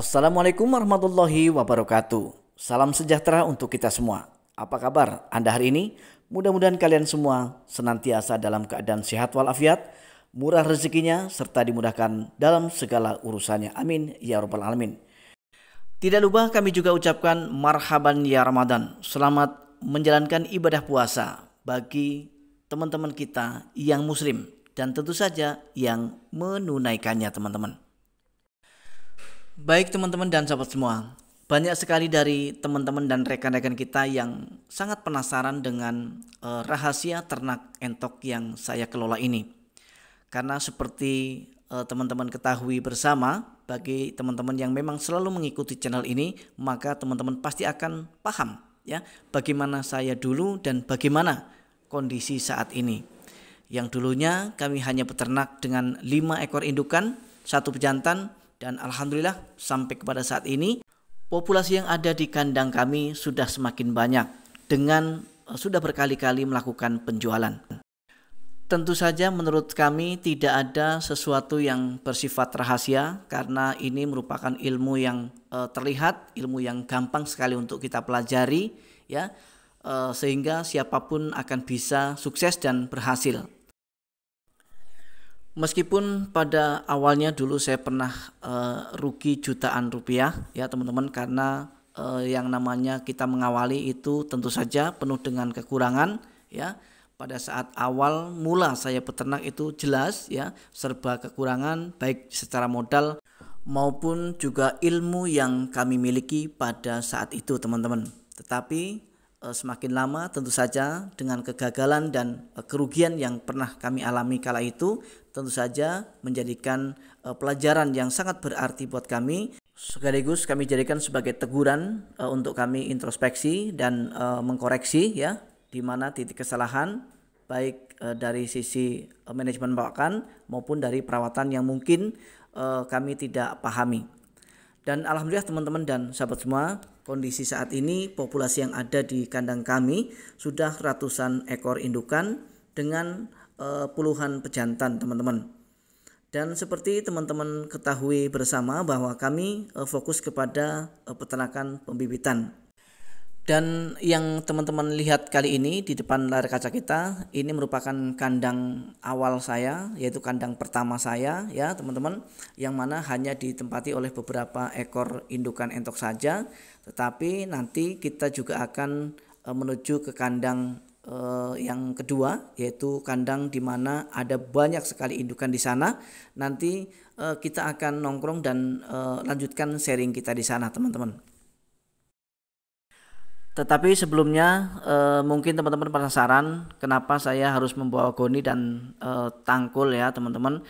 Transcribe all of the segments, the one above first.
Assalamualaikum warahmatullahi wabarakatuh. Salam sejahtera untuk kita semua. Apa kabar Anda hari ini? Mudah-mudahan kalian semua senantiasa dalam keadaan sehat walafiat, murah rezekinya, serta dimudahkan dalam segala urusannya. Amin. Ya Rabbal Alamin. Tidak lupa kami juga ucapkan marhaban ya Ramadan. Selamat menjalankan ibadah puasa bagi teman-teman kita yang muslim dan tentu saja yang menunaikannya teman-teman. Baik teman-teman dan sahabat semua, banyak sekali dari teman-teman dan rekan-rekan kita yang sangat penasaran dengan eh, rahasia ternak entok yang saya kelola ini. Karena seperti eh, teman-teman ketahui bersama, bagi teman-teman yang memang selalu mengikuti channel ini, maka teman-teman pasti akan paham ya bagaimana saya dulu dan bagaimana kondisi saat ini. Yang dulunya kami hanya peternak dengan 5 ekor indukan, satu pejantan, dan alhamdulillah sampai kepada saat ini populasi yang ada di kandang kami sudah semakin banyak dengan eh, sudah berkali-kali melakukan penjualan. Tentu saja menurut kami tidak ada sesuatu yang bersifat rahasia karena ini merupakan ilmu yang eh, terlihat, ilmu yang gampang sekali untuk kita pelajari ya eh, sehingga siapapun akan bisa sukses dan berhasil Meskipun pada awalnya dulu saya pernah uh, rugi jutaan rupiah ya teman-teman karena uh, yang namanya kita mengawali itu tentu saja penuh dengan kekurangan ya. Pada saat awal mula saya peternak itu jelas ya serba kekurangan baik secara modal maupun juga ilmu yang kami miliki pada saat itu teman-teman. Tetapi Eh, semakin lama tentu saja dengan kegagalan dan eh, kerugian yang pernah kami alami kala itu tentu saja menjadikan eh, pelajaran yang sangat berarti buat kami sekaligus kami jadikan sebagai teguran untuk kami introspeksi dan mengkoreksi ya di mana titik kesalahan baik dari sisi manajemen bawakan maupun dari perawatan yang mungkin kami tidak pahami dan alhamdulillah teman-teman dan sahabat semua Kondisi saat ini populasi yang ada di kandang kami sudah ratusan ekor indukan dengan e, puluhan pejantan, teman-teman. Dan seperti teman-teman ketahui bersama bahwa kami e, fokus kepada e, peternakan pembibitan. Dan yang teman-teman lihat kali ini di depan layar kaca kita, ini merupakan kandang awal saya, yaitu kandang pertama saya ya teman-teman, yang mana hanya ditempati oleh beberapa ekor indukan entok saja, tetapi nanti kita juga akan eh, menuju ke kandang eh, yang kedua, yaitu kandang di mana ada banyak sekali indukan di sana. Nanti eh, kita akan nongkrong dan eh, lanjutkan sharing kita di sana teman-teman. Tetapi sebelumnya eh, mungkin teman-teman penasaran kenapa saya harus membawa goni dan eh, tangkul ya teman-teman.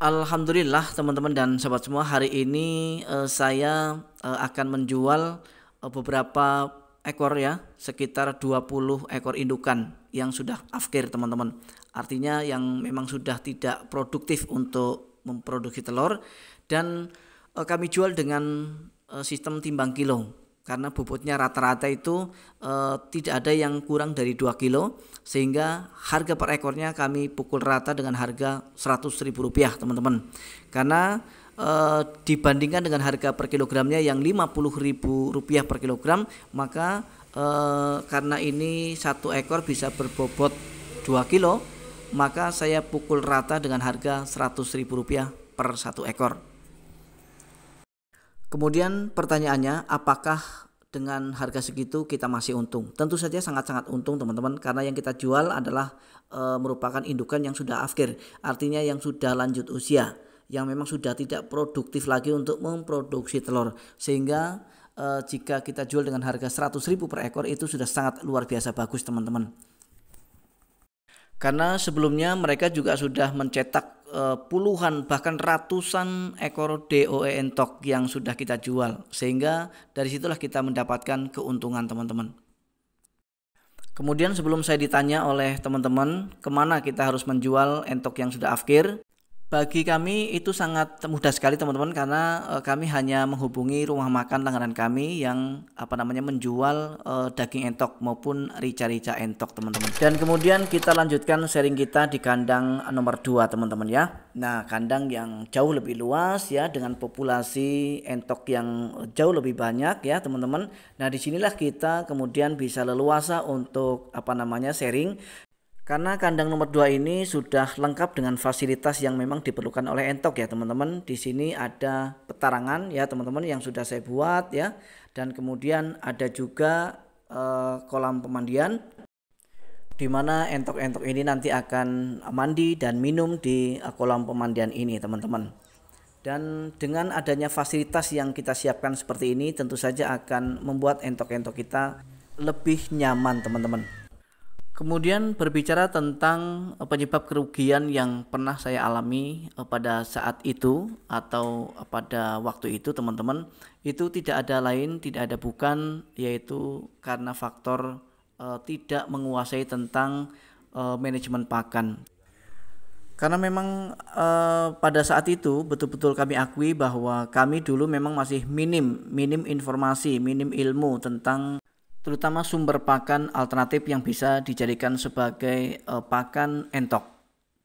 Alhamdulillah teman-teman dan sobat semua hari ini eh, saya eh, akan menjual eh, beberapa ekor ya, sekitar 20 ekor indukan yang sudah afkir teman-teman. Artinya yang memang sudah tidak produktif untuk memproduksi telur dan eh, kami jual dengan sistem timbang kilo karena bobotnya rata-rata itu e, tidak ada yang kurang dari 2 kilo sehingga harga per ekornya kami pukul rata dengan harga Rp100.000 teman-teman karena e, dibandingkan dengan harga per kilogramnya yang Rp50.000 per kilogram maka e, karena ini satu ekor bisa berbobot 2 kilo maka saya pukul rata dengan harga Rp100.000 per satu ekor Kemudian pertanyaannya, apakah dengan harga segitu kita masih untung? Tentu saja sangat-sangat untung teman-teman karena yang kita jual adalah e, merupakan indukan yang sudah afkir, artinya yang sudah lanjut usia, yang memang sudah tidak produktif lagi untuk memproduksi telur. Sehingga e, jika kita jual dengan harga 100.000 per ekor itu sudah sangat luar biasa bagus teman-teman. Karena sebelumnya mereka juga sudah mencetak Eh, puluhan bahkan ratusan ekor DOE entok yang sudah kita jual sehingga dari situlah kita mendapatkan keuntungan teman-teman kemudian sebelum saya ditanya oleh teman-teman kemana kita harus menjual entok yang sudah afkir bagi kami itu sangat mudah sekali teman-teman karena eh, kami hanya menghubungi rumah makan langganan kami yang apa namanya menjual uh, daging entok maupun rica-rica entok teman-teman. Dan kemudian kita lanjutkan sharing kita di kandang nomor 2 teman-teman ya. Nah, kandang yang jauh lebih luas ya dengan populasi entok yang jauh lebih banyak ya teman-teman. Nah, disinilah kita kemudian bisa leluasa untuk apa namanya sharing karena kandang nomor 2 ini sudah lengkap dengan fasilitas yang memang diperlukan oleh entok ya teman-teman. Di sini ada petarangan ya teman-teman yang sudah saya buat ya. Dan kemudian ada juga eh, kolam pemandian di mana entok-entok ini nanti akan mandi dan minum di eh, kolam pemandian ini teman-teman. Dan dengan adanya fasilitas yang kita siapkan seperti ini tentu saja akan membuat entok-entok kita lebih nyaman teman-teman. Kemudian berbicara tentang eh, penyebab kerugian yang pernah saya alami eh, pada saat itu atau eh, pada waktu itu teman-teman itu tidak ada lain tidak ada bukan yaitu karena faktor uh, tidak menguasai tentang uh, manajemen pakan. Karena memang uh, pada saat itu betul-betul kami akui bahwa kami dulu memang masih minim minim informasi minim ilmu tentang terutama sumber pakan alternatif yang bisa dijadikan sebagai uh, pakan entok.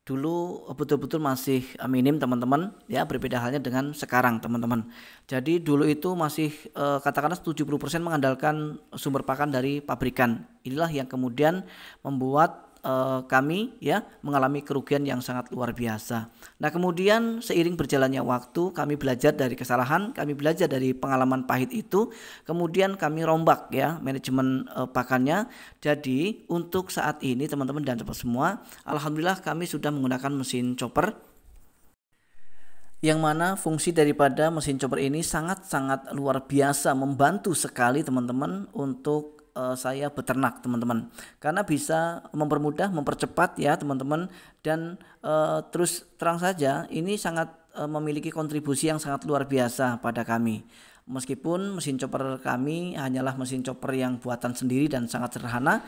Dulu eh, betul-betul masih eh, minim teman-teman, ya berbeda halnya dengan sekarang teman-teman. Jadi dulu itu masih uh, katakanlah 70% mengandalkan sumber pakan dari pabrikan. Inilah yang kemudian membuat uh, kami ya mengalami kerugian yang sangat luar biasa. Nah, kemudian seiring berjalannya waktu kami belajar dari kesalahan, kami belajar dari pengalaman pahit itu, kemudian kami rombak ya manajemen uh, pakannya. Jadi, untuk saat ini teman-teman dan teman semua, alhamdulillah kami sudah menggunakan mesin chopper yang mana fungsi daripada mesin chopper ini sangat-sangat luar biasa membantu sekali teman-teman untuk Eh, saya beternak teman-teman karena bisa mempermudah mempercepat ya teman-teman dan uh, terus terang saja ini sangat uh, memiliki kontribusi yang sangat luar biasa pada kami meskipun mesin chopper kami hanyalah mesin chopper yang buatan sendiri dan sangat sederhana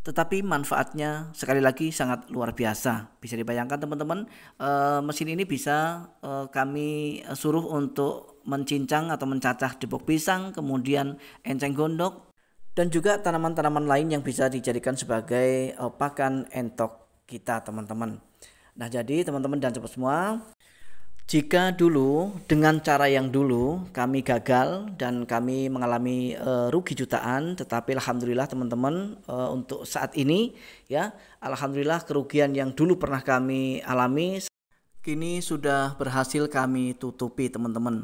tetapi manfaatnya sekali lagi sangat luar biasa. Bisa dibayangkan teman-teman, e, mesin ini bisa e, kami suruh untuk mencincang atau mencacah debok pisang, kemudian enceng gondok, dan juga tanaman-tanaman lain yang bisa dijadikan sebagai uh, pakan entok kita teman-teman. Nah jadi teman-teman dan sobat semua, jika dulu dengan cara yang dulu kami gagal dan kami mengalami uh, rugi jutaan, tetapi alhamdulillah teman-teman uh, untuk saat ini ya alhamdulillah kerugian yang dulu pernah kami alami kini sudah berhasil kami tutupi teman-teman.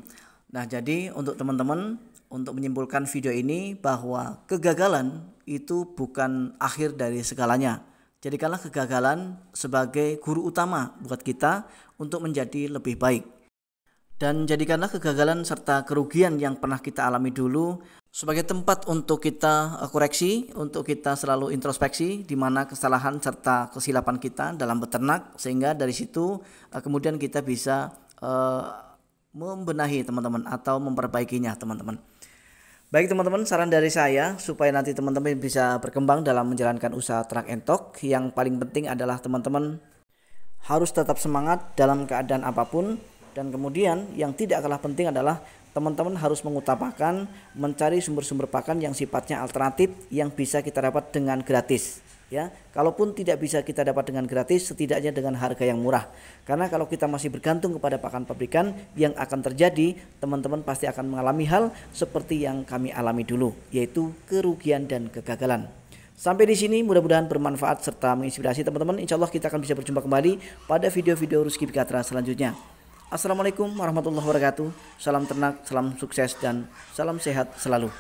Nah jadi untuk teman-teman untuk menyimpulkan video ini bahwa kegagalan itu bukan akhir dari segalanya. Jadikanlah kegagalan sebagai guru utama buat kita untuk menjadi lebih baik. Dan jadikanlah kegagalan serta kerugian yang pernah kita alami dulu sebagai tempat untuk kita eh, koreksi, untuk kita selalu introspeksi di mana kesalahan serta kesilapan kita dalam beternak sehingga dari situ eh, kemudian kita bisa uh, membenahi teman-teman atau memperbaikinya teman-teman. Baik teman-teman, saran dari saya supaya nanti teman-teman bisa berkembang dalam menjalankan usaha truk entok, yang paling penting adalah teman-teman harus tetap semangat dalam keadaan apapun, dan kemudian yang tidak kalah penting adalah teman-teman harus mengutamakan mencari sumber-sumber pakan yang sifatnya alternatif yang bisa kita dapat dengan gratis ya. Kalaupun tidak bisa kita dapat dengan gratis, setidaknya dengan harga yang murah. Karena kalau kita masih bergantung kepada pakan pabrikan, yang akan terjadi teman-teman pasti akan mengalami hal seperti yang kami alami dulu, yaitu kerugian dan kegagalan. Sampai di sini mudah-mudahan bermanfaat serta menginspirasi teman-teman. Insya Allah kita akan bisa berjumpa kembali pada video-video Ruski Bikatra selanjutnya. Assalamualaikum warahmatullahi wabarakatuh. Salam ternak, salam sukses, dan salam sehat selalu.